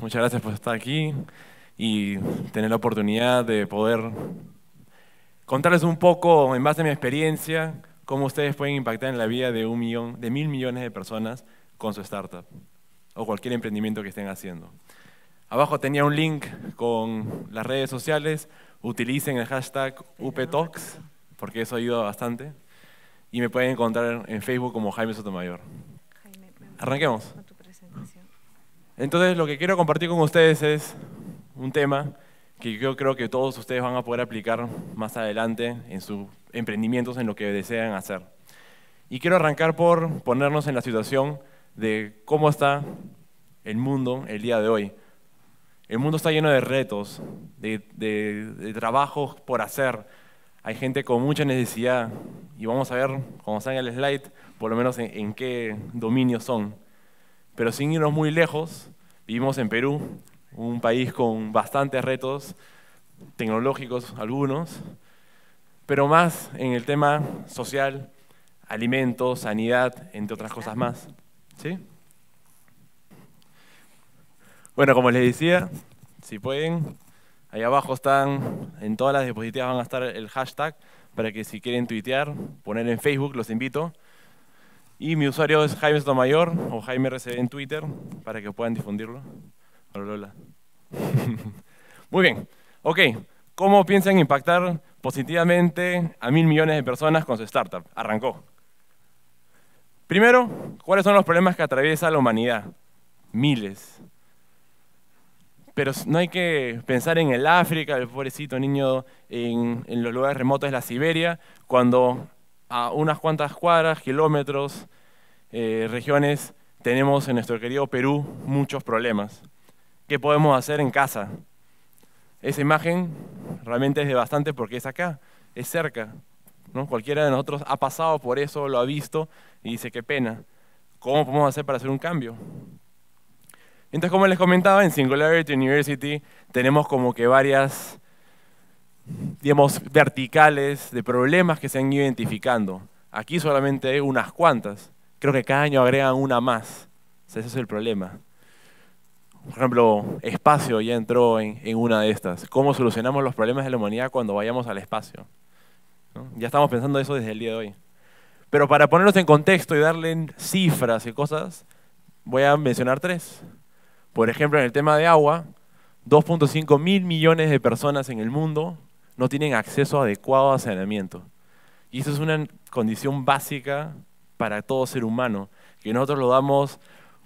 muchas gracias por estar aquí y tener la oportunidad de poder contarles un poco, en base a mi experiencia, cómo ustedes pueden impactar en la vida de, un millón, de mil millones de personas con su startup o cualquier emprendimiento que estén haciendo. Abajo tenía un link con las redes sociales, utilicen el hashtag UPTalks, porque eso ayuda bastante, y me pueden encontrar en Facebook como Jaime Sotomayor. Arranquemos. Entonces lo que quiero compartir con ustedes es un tema que yo creo que todos ustedes van a poder aplicar más adelante en sus emprendimientos, en lo que desean hacer. Y quiero arrancar por ponernos en la situación de cómo está el mundo el día de hoy. El mundo está lleno de retos, de, trabajos por hacer. Hay gente con mucha necesidad y vamos a ver, como sale el slide, por lo menos en, qué dominio son. Pero sin irnos muy lejos, vivimos en Perú, un país con bastantes retos tecnológicos algunos, pero más en el tema social, alimentos, sanidad, entre otras cosas más. ¿Sí? Bueno, como les decía, si pueden, ahí abajo están, en todas las diapositivas van a estar el hashtag para que si quieren tuitear, poner en Facebook, los invito. Y mi usuario es Jaime Sotomayor o Jaime RCB en Twitter para que puedan difundirlo. Hola, Muy bien. Ok, ¿cómo piensan impactar positivamente a mil millones de personas con su startup? Arrancó. Primero, ¿cuáles son los problemas que atraviesa la humanidad? Miles. Pero no hay que pensar en el África, el pobrecito niño en, en los lugares remotos de la Siberia, cuando a unas cuantas cuadras, kilómetros eh, regiones tenemos en nuestro querido Perú muchos problemas. ¿Qué podemos hacer en casa? Esa imagen realmente es bastante porque es acá, es cerca. ¿no? Cualquiera de nosotros ha pasado por eso, lo ha visto y dice, qué pena. ¿Cómo podemos hacer para hacer un cambio? Entonces, como les comentaba, en Singularity University tenemos como que varias, digamos, verticales de problemas que se han ido identificando. Aquí solamente hay unas cuantas creo que cada año agregan una más. ese es el problema. Por ejemplo, espacio ya entró en, una de estas. ¿Cómo solucionamos los problemas de la humanidad cuando vayamos al espacio? Ya estamos pensando eso desde el día de hoy. Pero para ponernos en contexto y darle cifras y cosas, voy a mencionar tres. Por ejemplo, en el tema de agua, 2.5 mil millones de personas en el mundo no tienen acceso adecuado a saneamiento. Y eso es una condición básica para todo ser humano, que nosotros lo damos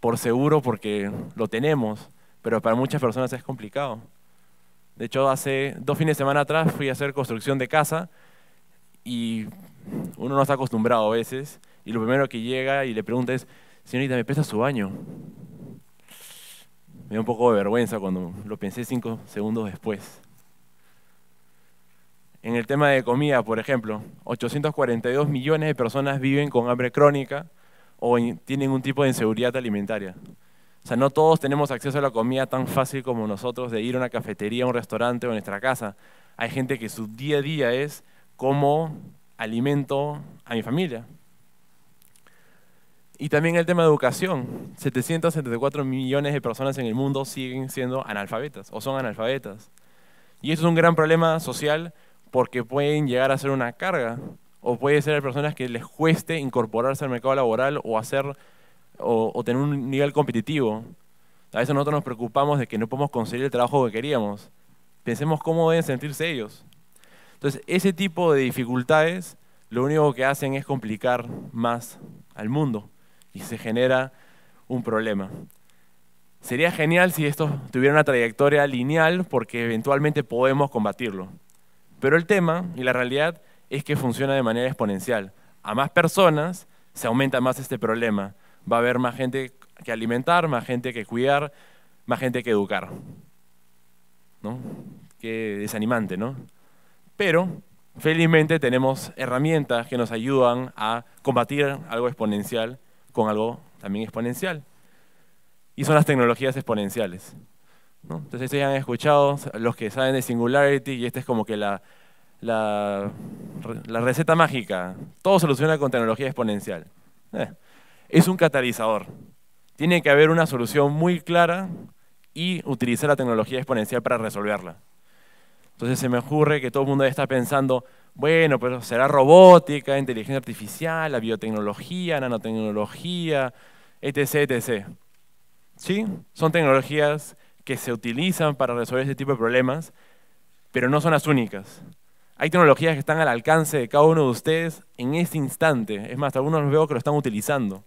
por seguro porque lo tenemos, pero para muchas personas es complicado. De hecho, hace dos fines de semana atrás fui a hacer construcción de casa y uno no está acostumbrado a veces y lo primero que llega y le pregunta es, señorita, ¿me presta su baño? Me da un poco de vergüenza cuando lo pensé cinco segundos después. En el tema de comida, por ejemplo, 842 millones de personas viven con hambre crónica o tienen un tipo de inseguridad alimentaria. O sea, no todos tenemos acceso a la comida tan fácil como nosotros de ir a una cafetería, a un restaurante o a nuestra casa. Hay gente que su día a día es cómo alimento a mi familia. Y también el tema de educación. 774 millones de personas en el mundo siguen siendo analfabetas o son analfabetas. Y eso es un gran problema social porque pueden llegar a ser una carga o puede ser personas que les cueste incorporarse al mercado laboral o hacer o, tener un nivel competitivo. A veces nosotros nos preocupamos de que no podemos conseguir el trabajo que queríamos. Pensemos cómo deben sentirse ellos. Entonces, ese tipo de dificultades lo único que hacen es complicar más al mundo y se genera un problema. Sería genial si esto tuviera una trayectoria lineal porque eventualmente podemos combatirlo. Pero el tema y la realidad es que funciona de manera exponencial. A más personas se aumenta más este problema. Va a haber más gente que alimentar, más gente que cuidar, más gente que educar. ¿No? Qué desanimante, ¿no? Pero felizmente tenemos herramientas que nos ayudan a combatir algo exponencial con algo también exponencial. Y son las tecnologías exponenciales. ¿no? Entonces, ustedes ya han escuchado los que saben de Singularity y esta es como que la, receta mágica. Todo soluciona con tecnología exponencial. Eh, es un catalizador. Tiene que haber una solución muy clara y utilizar la tecnología exponencial para resolverla. Entonces se me ocurre que todo el mundo está pensando, bueno, pero será robótica, inteligencia artificial, la biotecnología, nanotecnología, etc, etc. ¿Sí? Son tecnologías que se utilizan para resolver este tipo de problemas, pero no son las únicas. Hay tecnologías que están al alcance de cada uno de ustedes en este instante. Es más, algunos veo que lo están utilizando.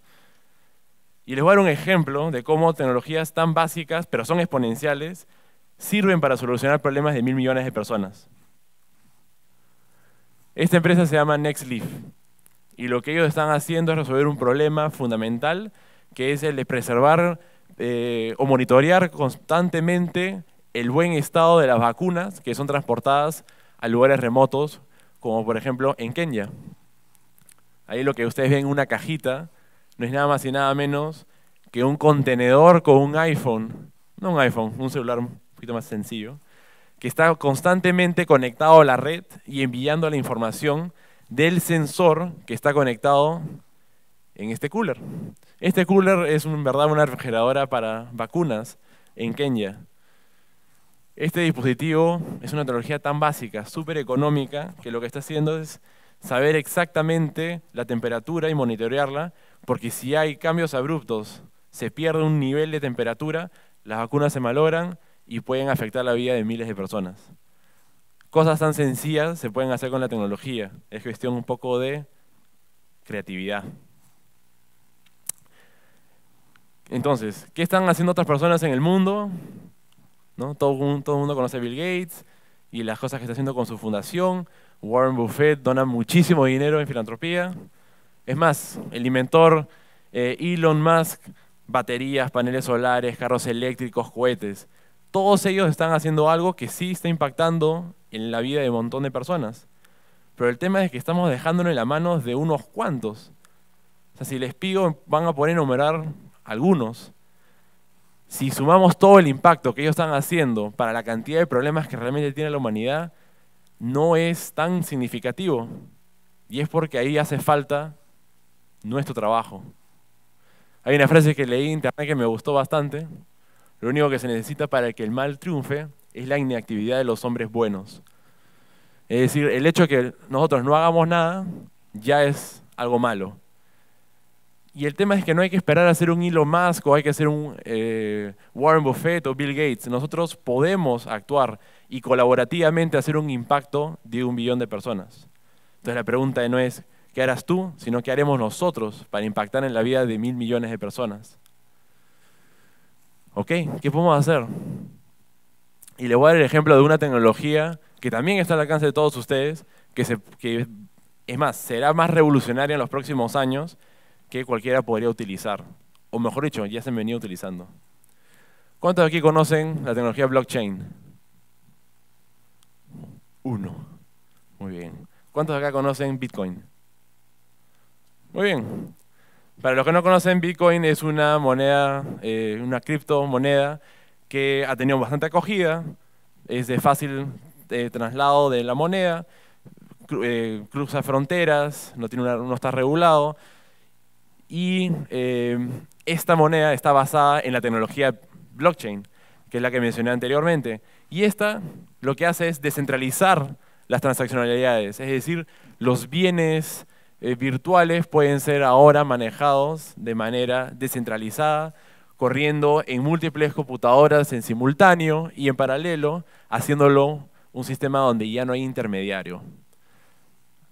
Y les voy a dar un ejemplo de cómo tecnologías tan básicas, pero son exponenciales, sirven para solucionar problemas de mil millones de personas. Esta empresa se llama NextLeaf y lo que ellos están haciendo es resolver un problema fundamental que es el de preservar eh, o monitorear constantemente el buen estado de las vacunas que son transportadas a lugares remotos, como por ejemplo en Kenia. Ahí lo que ustedes ven, una cajita, no es nada más y nada menos que un contenedor con un iPhone, no un iPhone, un celular un poquito más sencillo, que está constantemente conectado a la red y enviando la información del sensor que está conectado en este cooler. Este cooler es en verdad una refrigeradora para vacunas en Kenia. Este dispositivo es una tecnología tan básica, súper económica, que lo que está haciendo es saber exactamente la temperatura y monitorearla, porque si hay cambios abruptos, se pierde un nivel de temperatura, las vacunas se malogran y pueden afectar la vida de miles de personas. Cosas tan sencillas se pueden hacer con la tecnología. Es cuestión un poco de creatividad. Entonces, ¿qué están haciendo otras personas en el mundo? ¿No? Todo, el mundo conoce a Bill Gates y las cosas que está haciendo con su fundación. Warren Buffett dona muchísimo dinero en filantropía. Es más, el inventor eh, Elon Musk, baterías, paneles solares, carros eléctricos, cohetes. Todos ellos están haciendo algo que sí está impactando en la vida de un montón de personas. Pero el tema es que estamos dejándolo en las manos de unos cuantos. O sea, si les pido, van a poder enumerar algunos, si sumamos todo el impacto que ellos están haciendo para la cantidad de problemas que realmente tiene la humanidad, no es tan significativo. Y es porque ahí hace falta nuestro trabajo. Hay una frase que leí en internet que me gustó bastante. Lo único que se necesita para que el mal triunfe es la inactividad de los hombres buenos. Es decir, el hecho de que nosotros no hagamos nada ya es algo malo. Y el tema es que no hay que esperar a hacer un hilo más o hay que hacer un eh, Warren Buffett o Bill Gates. Nosotros podemos actuar y colaborativamente hacer un impacto de un billón de personas. Entonces la pregunta no es qué harás tú, sino qué haremos nosotros para impactar en la vida de mil millones de personas. ¿Ok? ¿Qué podemos hacer? Y le voy a dar el ejemplo de una tecnología que también está al alcance de todos ustedes, que, que es más, será más revolucionaria en los próximos años que cualquiera podría utilizar, o mejor dicho, ya se venía utilizando. ¿Cuántos de aquí conocen la tecnología blockchain? Uno. Muy bien. ¿Cuántos de acá conocen Bitcoin? Muy bien. Para los que no conocen, Bitcoin es una moneda, eh, una criptomoneda que ha tenido bastante acogida, es de fácil eh, traslado de la moneda, eh, cruza fronteras, no está regulado, y eh, esta moneda está basada en la tecnología blockchain, que es la que mencioné anteriormente. Y esta lo que hace es descentralizar las transaccionalidades, es decir, los bienes eh, virtuales pueden ser ahora manejados de manera descentralizada, corriendo en múltiples computadoras en simultáneo y en paralelo, haciéndolo un sistema donde ya no hay intermediario.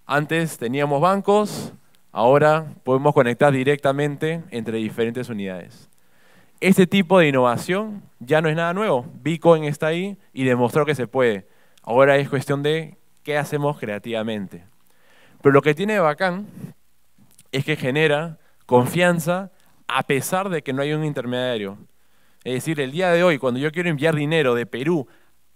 Antes teníamos bancos, Ahora podemos conectar directamente entre diferentes unidades. Este tipo de innovación ya no es nada nuevo. Bitcoin está ahí y demostró que se puede. Ahora es cuestión de qué hacemos creativamente. Pero lo que tiene de bacán es que genera confianza a pesar de que no hay un intermediario. Es decir, el día de hoy, cuando yo quiero enviar dinero de Perú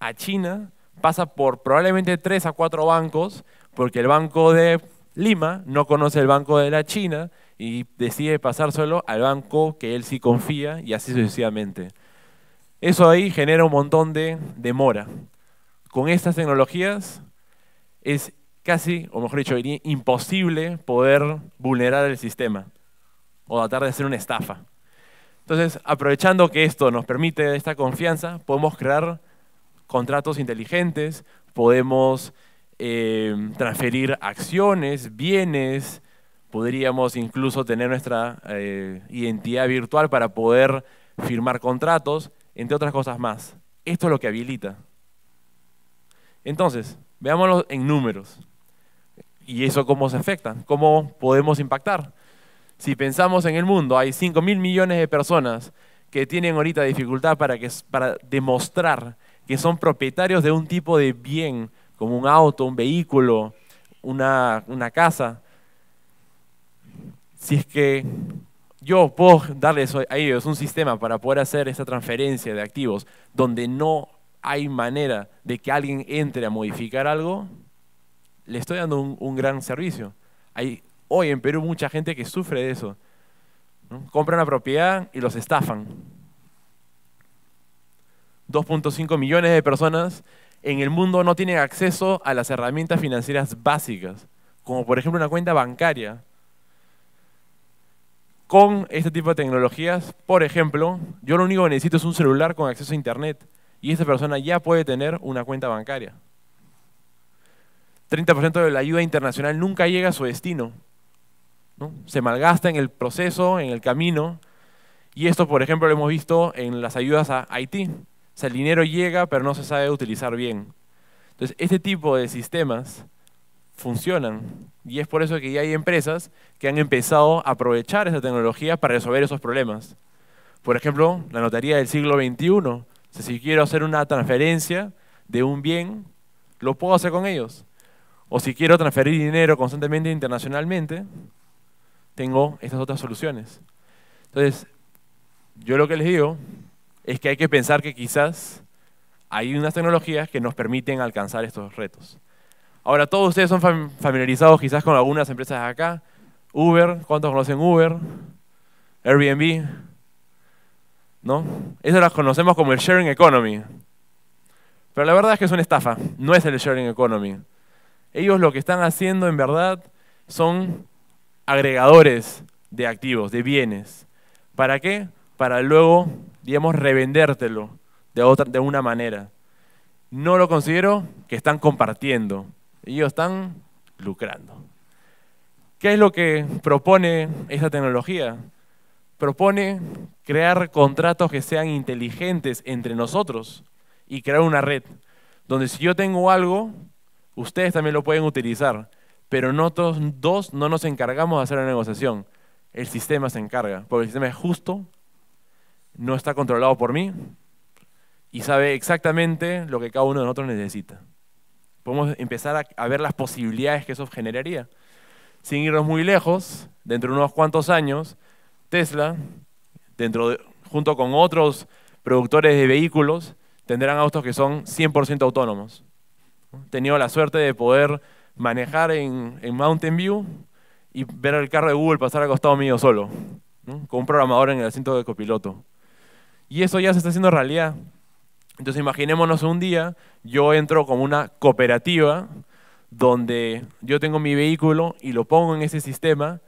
a China, pasa por probablemente tres a cuatro bancos, porque el banco de Lima, no conoce el Banco de la China y decide pasar solo al banco que él sí confía y así sucesivamente. Eso ahí genera un montón de demora. Con estas tecnologías es casi, o mejor dicho, imposible poder vulnerar el sistema o tratar de hacer una estafa. Entonces, aprovechando que esto nos permite esta confianza, podemos crear contratos inteligentes, podemos eh, transferir acciones, bienes, podríamos incluso tener nuestra eh, identidad virtual para poder firmar contratos, entre otras cosas más. Esto es lo que habilita. Entonces, veámoslo en números. ¿Y eso cómo se afecta? ¿Cómo podemos impactar? Si pensamos en el mundo, hay 5 mil millones de personas que tienen ahorita dificultad para, que, para demostrar que son propietarios de un tipo de bien como un auto, un vehículo, una, casa. Si es que yo puedo darles a ellos un sistema para poder hacer esta transferencia de activos donde no hay manera de que alguien entre a modificar algo, le estoy dando un, gran servicio. Hay hoy en Perú mucha gente que sufre de eso. ¿no? Compran la propiedad y los estafan. 2.5 millones de personas en el mundo no tienen acceso a las herramientas financieras básicas, como por ejemplo una cuenta bancaria. Con este tipo de tecnologías, por ejemplo, yo lo único que necesito es un celular con acceso a Internet y esa persona ya puede tener una cuenta bancaria. 30% de la ayuda internacional nunca llega a su destino. Se malgasta en el proceso, en el camino. Y esto, por ejemplo, lo hemos visto en las ayudas a Haití sea, el dinero llega, pero no se sabe utilizar bien. Entonces, este tipo de sistemas funcionan. Y es por eso que ya hay empresas que han empezado a aprovechar esa tecnología para resolver esos problemas. Por ejemplo, la notaría del siglo XXI. si quiero hacer una transferencia de un bien, lo puedo hacer con ellos. O si quiero transferir dinero constantemente internacionalmente, tengo estas otras soluciones. Entonces, yo lo que les digo es que hay que pensar que quizás hay unas tecnologías que nos permiten alcanzar estos retos. Ahora, todos ustedes son familiarizados quizás con algunas empresas acá. Uber, ¿cuántos conocen Uber? Airbnb, ¿no? Eso las conocemos como el sharing economy. Pero la verdad es que es una estafa, no es el sharing economy. Ellos lo que están haciendo en verdad son agregadores de activos, de bienes. ¿Para qué? Para luego digamos, revendértelo de, una manera. No lo considero que están compartiendo. Ellos están lucrando. ¿Qué es lo que propone esta tecnología? Propone crear contratos que sean inteligentes entre nosotros y crear una red donde si yo tengo algo, ustedes también lo pueden utilizar, pero nosotros dos no nos encargamos de hacer la negociación. El sistema se encarga, porque el sistema es justo no está controlado por mí y sabe exactamente lo que cada uno de nosotros necesita. Podemos empezar a, ver las posibilidades que eso generaría. Sin irnos muy lejos, dentro de unos cuantos años, Tesla, junto con otros productores de vehículos, tendrán autos que son 100% autónomos. He tenido la suerte de poder manejar en, Mountain View y ver el carro de Google pasar al costado mío solo, con un programador en el asiento de copiloto. Y eso ya se está haciendo realidad. Entonces imaginémonos un día, yo entro como una cooperativa donde yo tengo mi vehículo y lo pongo en ese sistema,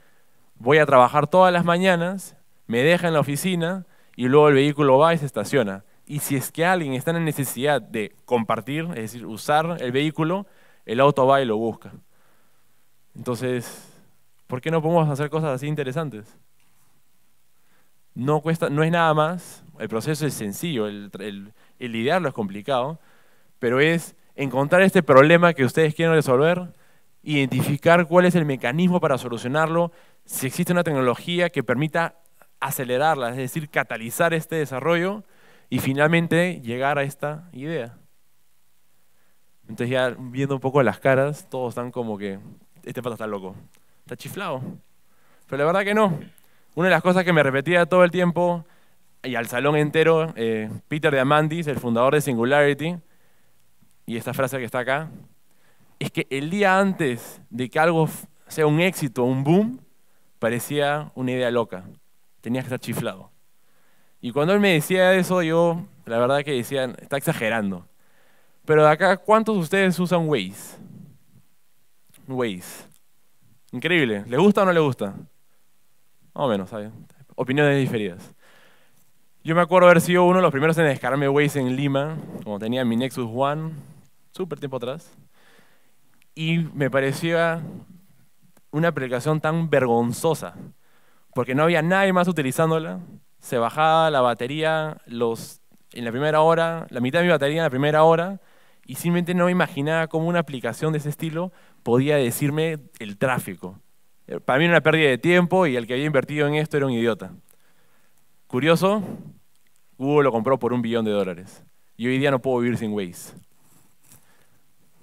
voy a trabajar todas las mañanas, me deja en la oficina y luego el vehículo va y se estaciona. Y si es que alguien está en necesidad de compartir, es decir, usar el vehículo, el auto va y lo busca. Entonces, ¿por qué no podemos hacer cosas así interesantes? No, cuesta, no es nada más, el proceso es sencillo, el, el, el lidiarlo es complicado, pero es encontrar este problema que ustedes quieren resolver, identificar cuál es el mecanismo para solucionarlo, si existe una tecnología que permita acelerarla, es decir, catalizar este desarrollo y finalmente llegar a esta idea. Entonces ya viendo un poco las caras, todos están como que, este pato está loco, está chiflado. Pero la verdad que no, una de las cosas que me repetía todo el tiempo y al salón entero, eh, Peter Diamandis, el fundador de Singularity, y esta frase que está acá, es que el día antes de que algo sea un éxito, un boom, parecía una idea loca. Tenía que estar chiflado. Y cuando él me decía eso, yo la verdad que decía, está exagerando. Pero de acá, ¿cuántos de ustedes usan Waze? Waze. Increíble. ¿Le gusta o no le gusta? Más o menos, Opiniones diferidas. Yo me acuerdo haber sido uno de los primeros en descargarme Waze en Lima, cuando tenía mi Nexus One, súper tiempo atrás. Y me parecía una aplicación tan vergonzosa, porque no había nadie más utilizándola. Se bajaba la batería los, en la primera hora, la mitad de mi batería en la primera hora, y simplemente no me imaginaba cómo una aplicación de ese estilo podía decirme el tráfico. Para mí era una pérdida de tiempo y el que había invertido en esto era un idiota. Curioso, Google lo compró por un billón de dólares. Y hoy día no puedo vivir sin Waze.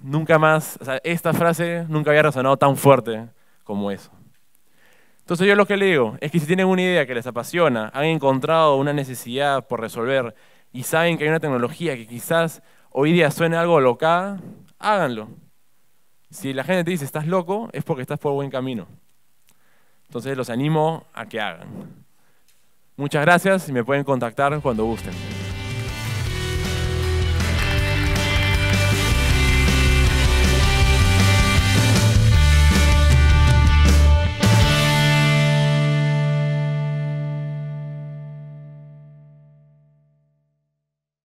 Nunca más, o sea, esta frase nunca había resonado tan fuerte como eso. Entonces yo lo que le digo es que si tienen una idea que les apasiona, han encontrado una necesidad por resolver y saben que hay una tecnología que quizás hoy día suene algo loca, háganlo. Si la gente te dice estás loco, es porque estás por buen camino. Entonces los animo a que hagan. Muchas gracias y me pueden contactar cuando gusten.